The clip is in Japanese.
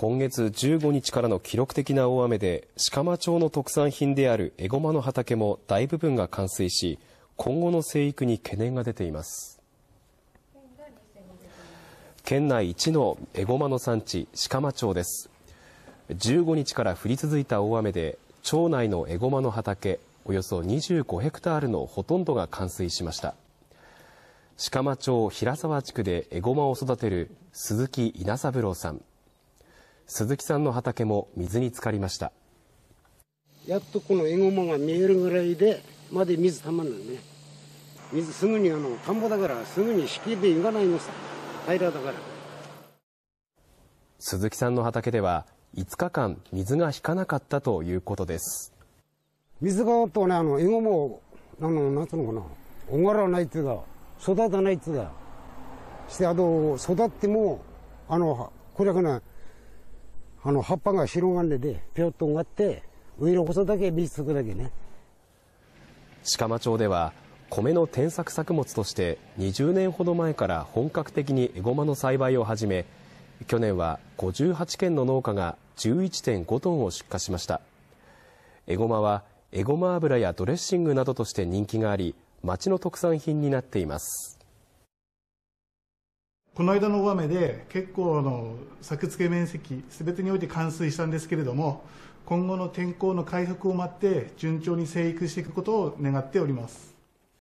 今月15日からの記録的な大雨で、志釜町の特産品であるエゴマの畑も大部分が冠水し、今後の生育に懸念が出ています。県内一のエゴマの産地、志釜町です。15日から降り続いた大雨で、町内のエゴマの畑、およそ25ヘクタールのほとんどが冠水しました。志釜町平沢地区でエゴマを育てる鈴木稲三郎さん。鈴木さんの畑も水に浸かりましたやっとこのエゴマが見えるぐらいでまで水たまるね水すぐにあの田んぼだからすぐに敷きでいかないのさ平らだから鈴木さんの畑では5日間水が引かなかったということです水があとねあのエゴもあのなんつうのかなおがらないっていうか育たないっていうかしてあと育ってもあのこれがねあの葉っぱが広がんでで、ぴょっとって、上のだけつくだけね。鹿間町では、米の転作作物として20年ほど前から本格的にエゴマの栽培を始め、去年は58軒の農家が11.5トンを出荷しました。エゴマはエゴマ油やドレッシングなどとして人気があり、町の特産品になっています。この間の大雨で結構の作付面積全てにおいて冠水したんですけれども今後の天候の回復を待って順調に生育していくことを願っております。